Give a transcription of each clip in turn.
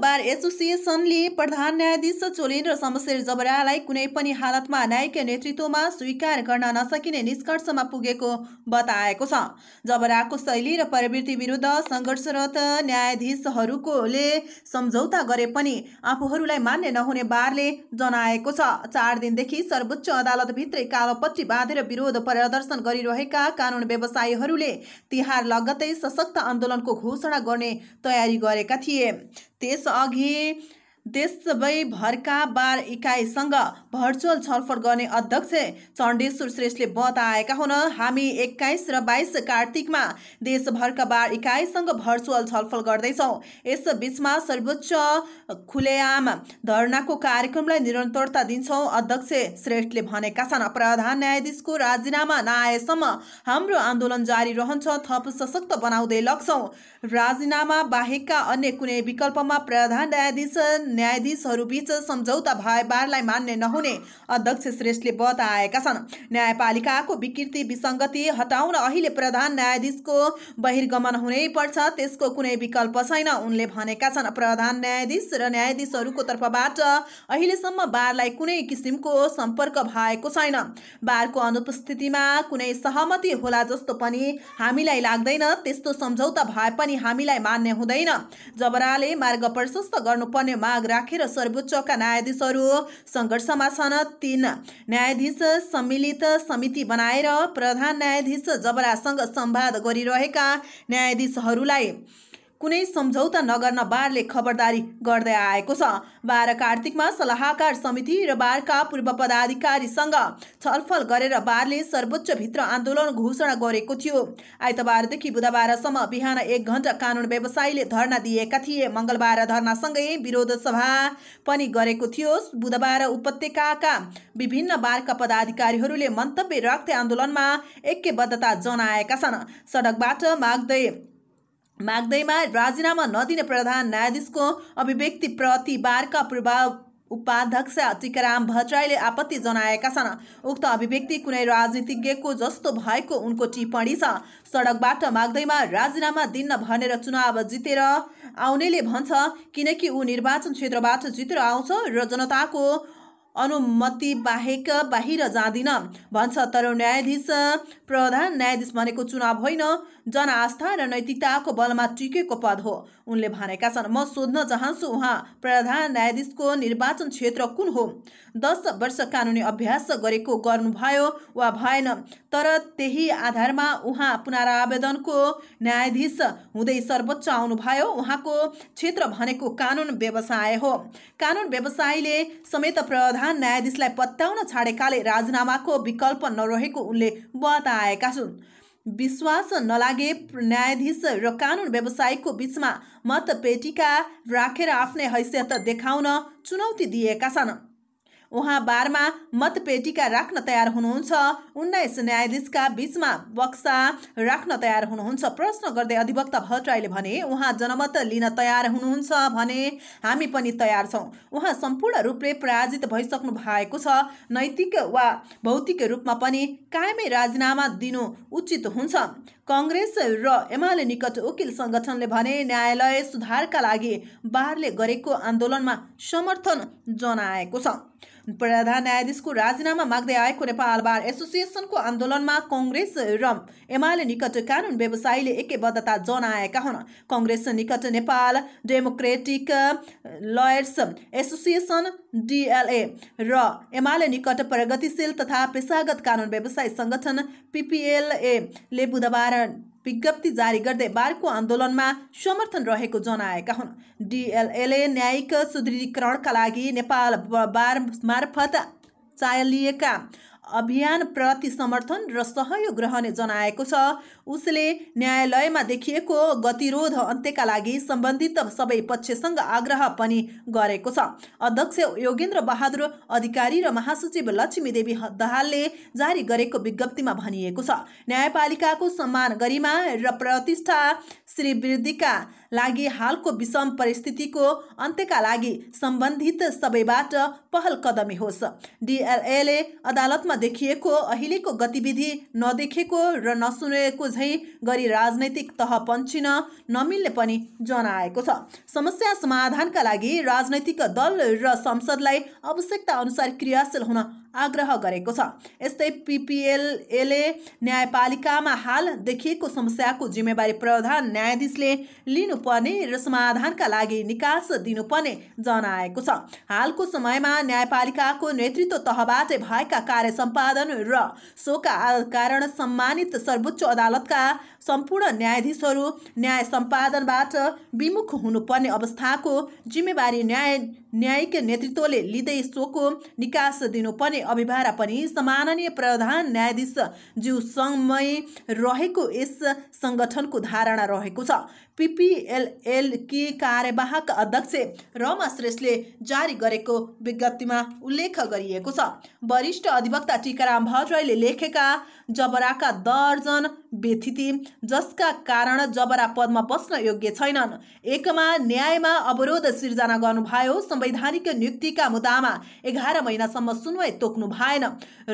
बार एसोसिएसनले प्रधान न्यायाधीश चोलेन्द्र शमशेर जबरालाई कुनै पनि हालतमा न्यायिक नेतृत्वमा स्वीकार गर्न नसकिने निष्कर्षमा पुगेको बताएको छ जबराको शैली र प्रवृत्ति विरुद्ध सङ्घर्षरत न्यायाधीशहरूकोले सम्झौता गरे पनि आफूहरूलाई मान्य नहुने बारले जनाएको छ चार दिनदेखि सर्वोच्च अदालतभित्रै कालोपत्री बाँधेर विरोध प्रदर्शन गरिरहेका कानुन व्यवसायीहरूले तिहार लगतै सशक्त आन्दोलनको घोषणा गर्ने तयारी गरेका थिए यस आगे देशभरका बार इकाइसँग भर्चुअल छलफल गर्ने अध्यक्ष चण्डेश्वर श्रेष्ठले बताएका हुन् हामी एक्काइस र बाइस कार्तिकमा देशभरका बार इकाइसँग भर्चुअल छलफल गर्दैछौँ यसबीचमा सर्वोच्च खुलेआम धरनाको कार्यक्रमलाई निरन्तरता दिन्छौँ अध्यक्ष श्रेष्ठले भनेका छन् प्रधान न्यायाधीशको राजीनामा नआएसम्म हाम्रो आन्दोलन जारी रहन्छ थप सशक्त बनाउँदै लग्छौँ राजीनामा बाहेकका अन्य कुनै विकल्पमा प्रधान न्यायाधीश न्यायाधीशहरूबीच सम्झौता भएबारलाई मान्य नहुने अध्यक्ष श्रेष्ठले बताएका छन् न्यायपालिकाको विकृति विसङ्गति हटाउन अहिले प्रधान न्यायाधीशको बहिर्गमन हुनै पर्छ त्यसको कुनै विकल्प छैन उनले भनेका छन् प्रधान न्यायाधीश र न्यायाधीशहरूको तर्फबाट अहिलेसम्म बारलाई कुनै किसिमको सम्पर्क भएको छैन बारको अनुपस्थितिमा कुनै सहमति होला जस्तो पनि हामीलाई लाग्दैन त्यस्तो सम्झौता भए पनि हामीलाई मान्य हुँदैन जबराले मार्ग प्रशस्त गर्नुपर्ने माग माग राखेर सर्वोच्चका न्यायाधीशहरू सङ्घर्षमा छन् तीन न्यायाधीश सम्मिलित समिति बनाएर प्रधान न्यायाधीश जबरासँग सम्वाद गरिरहेका न्यायाधीशहरूलाई कुनै सम्झौता नगर्न बारले खबरदारी गर्दै आएको छ बार कार्तिकमा सल्लाहकार समिति र बारका पूर्व पदाधिकारीसँग छलफल गरेर बारले सर्वोच्चभित्र आन्दोलन घोषणा गरेको थियो आइतबारदेखि बुधबारसम्म बिहान एक घन्टा कानुन व्यवसायीले धरना दिएका थिए मङ्गलबार धरनासँगै विरोध सभा पनि गरेको थियो बुधबार उपत्यकाका विभिन्न बारका पदाधिकारीहरूले मन्तव्य राख्दै आन्दोलनमा ऐक्यबद्धता जनाएका छन् सडकबाट माग्दै माग्दैमा राजीनामा नदिने प्रधान न्यायाधीशको अभिव्यक्ति प्रतिबारका पूर्व उपाध्यक्ष टिकाराम भट्टराईले आपत्ति जनाएका छन् उक्त अभिव्यक्ति कुनै राजनीतिज्ञको जस्तो भएको उनको टिप्पणी छ सडकबाट माग्दैमा राजीनामा दिन्न भनेर चुनाव जितेर आउनेले भन्छ किनकि ऊ निर्वाचन क्षेत्रबाट जितेर आउँछ र जनताको अनुमति बाहेक बाहिर जाँदिन भन्छ तर न्यायाधीश प्रधान न्यायाधीश भनेको चुनाव होइन जनआस्था र नैतिकताको बलमा टिकेको पद हो उनले भनेका छन् म सोध्न चाहन्छु उहाँ प्रधान न्यायाधीशको निर्वाचन क्षेत्र कुन हो दस वर्ष कानुनी अभ्यास गरेको गर्नुभयो वा भएन तर त्यही आधारमा उहाँ पुनरावेदनको न्यायाधीश हुँदै सर्वोच्च आउनुभयो उहाँको क्षेत्र भनेको कानुन व्यवसाय हो कानुन व्यवसायले समेत प्रधान प्रधान न्यायाधीशलाई पत्याउन छाडेकाले राजीनामाको विकल्प नरहेको उनले बताएका छन् विश्वास नलागे न्यायाधीश र कानुन व्यवसायको बिचमा मतपेटिका राखेर आफ्नै हैसियत देखाउन चुनौती दिएका छन् उहाँ बारमा मतपेटिका राख्न तयार हुनुहुन्छ उन्नाइस न्यायाधीशका बिचमा बक्सा राख्न तयार हुनुहुन्छ प्रश्न गर्दै अधिवक्ता भट्टराईले भने उहाँ जनमत लिन तयार हुनुहुन्छ भने हामी पनि तयार छौँ उहाँ सम्पूर्ण रूपले पराजित भइसक्नु भएको छ नैतिक वा भौतिक रूपमा पनि कायमै राजीनामा दिनु उचित हुन्छ कङ्ग्रेस र एमाले निकट वकिल सङ्गठनले भने न्यायालय सुधारका लागि बारले गरेको आन्दोलनमा समर्थन जनाएको छ प्रधान न्यायाधीशको राजीनामा माग्दै आएको नेपाल बार एसोसिएसनको आन्दोलनमा कङ्ग्रेस र एमाले निकट कानुन व्यवसायीले एकैबद्धता जनाएका हुन् कङ्ग्रेस निकट Nepal Democratic Lawyers Association DLA र एमाले निकट प्रगतिशील तथा पेसागत कानुन व्यवसाय सङ्गठन पिपिएलएले बुधबार कारण विज्ञप्ति जारी गर्दै बारको आन्दोलनमा समर्थन रहेको जनाएका हुन् डिएलएले न्यायिक सुदृढीकरणका लागि नेपाल बार मार्फत चालिएका अभियान प्रति समर्थन र सहयोग रहने जनाएको छ उसले न्यायालयमा देखिएको गतिरोध अन्त्यका लागि सम्बन्धित सबै पक्षसँग आग्रह पनि गरेको छ अध्यक्ष योगेन्द्र बहादुर अधिकारी र महासचिव लक्ष्मी देवी दहालले जारी गरेको विज्ञप्तिमा भनिएको छ न्यायपालिकाको सम्मान गरिमा र प्रतिष्ठा श्रीवृद्धिका लागि हालको विषम परिस्थितिको अन्त्यका लागि सम्बन्धित सबैबाट पहल कदमी होस् डिएलएले अदालतमा देखिएको अहिलेको गतिविधि नदेखेको र नसुनेको झै गरी राजनैतिक तह पन्चिन नमिल्ने पनि जनाएको छ समस्या समाधानका लागि राजनैतिक दल र संसदलाई आवश्यकता अनुसार क्रियाशील हुन आग्रह गरेको छ यस्तै पिपिएलएले न्यायपालिकामा हाल देखिएको समस्याको जिम्मेवारी प्रधान न्यायाधीशले लिनु गर्नुपर्ने र समाधानका लागि निकास दिनुपर्ने जनाएको छ हालको समयमा न्यायपालिकाको नेतृत्व तहबाटै भएका कार्य सम्पादन र सोका कारण सम्मानित सर्वोच्च अदालतका सम्पूर्ण न्यायाधीशहरू न्याय सम्पादनबाट विमुख हुनुपर्ने अवस्थाको जिम्मेवारी न्याय न्यायिक नेतृत्वले लिँदै सोको निकास दिनुपर्ने अभिभारा पनि सम्माननीय प्रधान न्यायाधीश ज्यूसँगमै रहेको यस सङ्गठनको धारणा रहेको छ पिपी एलएलकी कार्यवाहक अध्यक्ष रमा श्रेष्ठले जारी गरेको विज्ञप्तिमा उल्लेख गरिएको छ वरिष्ठ अधिवक्ता टिकाराम भट्टराईले लेखेका जबराका दर्जन व्यथिति जसका कारण जबरा पदमा बस्न योग्य छैनन् एकमा न्यायमा अवरोध सिर्जना गर्नुभयो संवैधानिक नियुक्तिका मुद्दामा एघार महिनासम्म सुनवाई तोक्नु भएन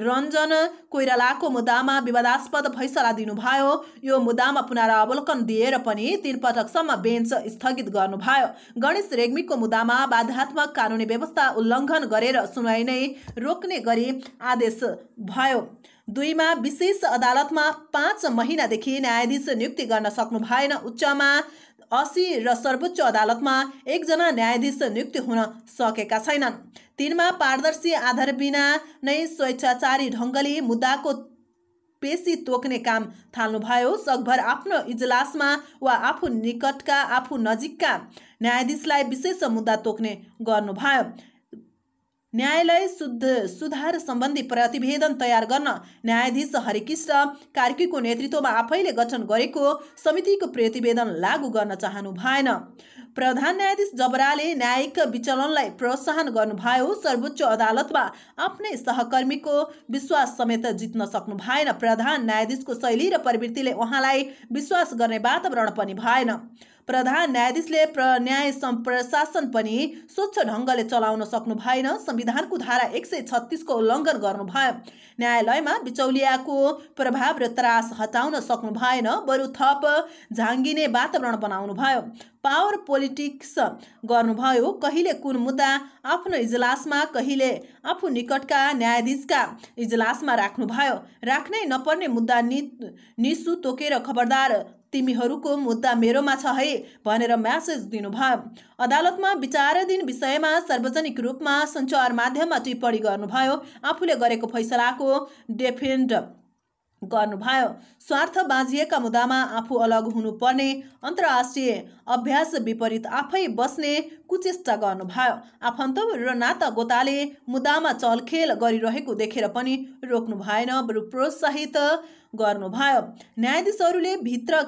रञ्जन कोइरालाको मुद्दामा विवादास्पद फैसला दिनुभयो यो मुद्दामा पुनरावलोकन दिएर पनि तीन पटकसम्म बेन्च स्थगित गर्नुभयो गणेश रेग्मीको मुद्दामा बाध्यात्मक कानुनी व्यवस्था उल्लङ्घन गरेर सुनवाई नै रोक्ने गरी आदेश भयो दुईमा विशेष अदालतमा पाँच महिनादेखि न्यायाधीश नियुक्ति गर्न सक्नु भएन उच्चमा असी र सर्वोच्च अदालतमा एकजना न्यायाधीश नियुक्ति हुन सकेका छैनन् तिनमा पारदर्शी आधार बिना नै स्वेच्छाचारी ढङ्गले मुद्दाको पेसी तोक्ने काम थाल्नुभयो सकभर आफ्नो इजलासमा वा आफू निकटका आफू नजिकका न्यायाधीशलाई विशेष मुद्दा तोक्ने गर्नुभयो न्यायालय सुध सुधार सम्बन्धी प्रतिवेदन तयार गर्न न्यायाधीश हरिकृष्ण कार्कीको नेतृत्वमा आफैले गठन गरेको समितिको प्रतिवेदन लागू गर्न चाहनु भएन प्रधान न्यायाधीश जबराले न्यायिक विचलनलाई प्रोत्साहन गर्नुभयो सर्वोच्च अदालतमा आफ्नै सहकर्मीको विश्वास समेत जित्न सक्नु भएन प्रधान न्यायाधीशको शैली र प्रवृत्तिले उहाँलाई विश्वास गर्ने वातावरण पनि भएन प्रधान न्यायाधीशले प्र न्याय प्रशासन पनि स्वच्छ ढङ्गले चलाउन सक्नु भएन संविधानको धारा एक सय छत्तिसको उल्लङ्घन गर्नुभयो न्यायालयमा बिचौलियाको प्रभाव र त्रास हटाउन सक्नु भएन बरु थप झाङ्गिने वातावरण बनाउनुभयो पावर पोलिटिक्स गर्नुभयो कहिले कुन मुद्दा आफ्नो इजलासमा कहिले आफू निकटका न्यायाधीशका इजलासमा राख्नुभयो राख्नै नपर्ने मुद्दा नि निसु तोकेर खबरदार तिमीहरूको मुद्दा मेरोमा छ है भनेर म्यासेज दिनुभयो अदालतमा विचाराधीन विषयमा सार्वजनिक रूपमा सञ्चार माध्यममा टिप्पणी गर्नुभयो आफूले गरेको फैसलाको डेफेन्ड गर्नुभयो स्वार्थ बाँझिएका मुद्दामा आफू अलग हुनुपर्ने अन्तर्राष्ट्रिय अभ्यास विपरीत आफै बस्ने कुचेष्टा गर्नुभयो आफन्त र नाता गोताले मुद्दामा चलखेल गरिरहेको देखेर पनि रोक्नु भएन बरु प्रोत्साहित गर्नुभयो न्यायाधीशहरूले भित्र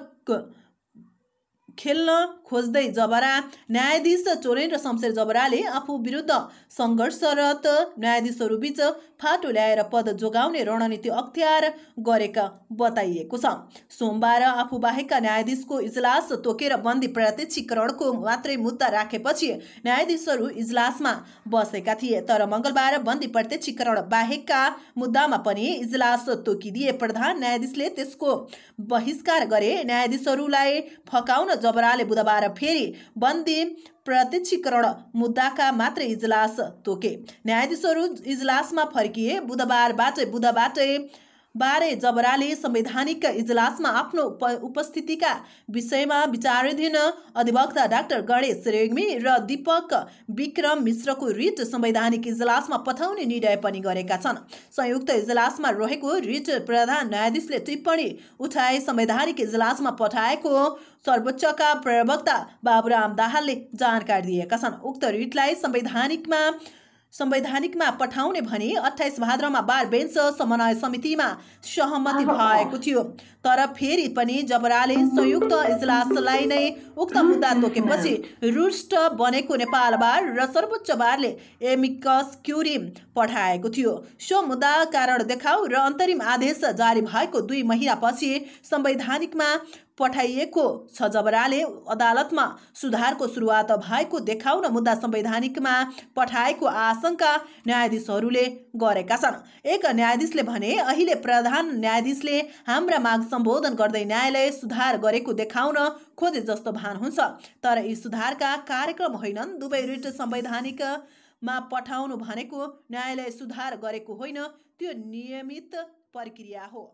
खेल्न खोज्दै जबरा न्यायाधीश चोरेन्द्र शमशेर जबराले आफू विरुद्ध सङ्घर्षरत न्यायाधीशहरूबीच फाटो ल्याएर पद जोगाउने रणनीति अख्तियार गरेका बताइएको छ सोमबार आफू बाहेकका न्यायाधीशको इजलास तोकेर बन्दी प्रत्यक्षीकरणको मात्रै मुद्दा राखेपछि न्यायाधीशहरू इजलासमा बसेका थिए तर मङ्गलबार बन्दी प्रत्यक्षीकरण बाहेकका मुद्दामा पनि इजलास तोकिदिए प्रधान न्यायाधीशले त्यसको बहिष्कार गरे न्यायाधीशहरूलाई फकाउन जबराले बुधबार फेरि बन्दी प्रत्यक्षीकरण मुद्दाका मात्रै इजलास तोके न्यायाधीशहरू इजलासमा फर्किए बुधबारबाटै बुधबाटै बारे जबराले संवैधानिक इजलासमा आफ्नो उपस्थितिका विषयमा विचाराधीन अधिवक्ता डाक्टर गणेश रेग्मी र दीपक विक्रम मिश्रको रिट संवैधानिक इजलासमा पठाउने निर्णय पनि गरेका छन् संयुक्त इजलासमा रहेको रिट प्रधान न्यायाधीशले टिप्पणी उठाए संवैधानिक इजलासमा पठाएको सर्वोच्चका प्रवक्ता बाबुराम दाहालले जानकारी दिएका छन् उक्त रिटलाई संवैधानिकमा संवैधानिकमा पठाउने भनी अठाइस भाद्रमा बार बेन्च समन्वय समितिमा सहमति भएको थियो तर फेरि पनि जबराले संयुक्त इजलासलाई नै उक्त मुद्दा तोकेपछि रुष्ट बनेको नेपाल बार र सर्वोच्च बारले एमिकस क्युरी पठाएको थियो सो मुद्दा कारण देखाउ र अन्तरिम आदेश जारी भएको दुई महिनापछि संवैधानिकमा पठाइएको छ जबराले अदालतमा सुधारको सुरुवात भएको देखाउन मुद्दा संवैधानिकमा पठाएको आशंका न्यायाधीशहरूले गरेका छन् एक न्यायाधीशले भने अहिले प्रधान न्यायाधीशले हाम्रा माग सम्बोधन गर्दै न्यायालय सुधार गरेको देखाउन खोजे जस्तो भान हुन्छ तर यी सुधारका कार्यक्रम होइनन् दुवै रिट संवैधानिकमा पठाउनु भनेको न्यायालय सुधार गरेको होइन त्यो नियमित प्रक्रिया हो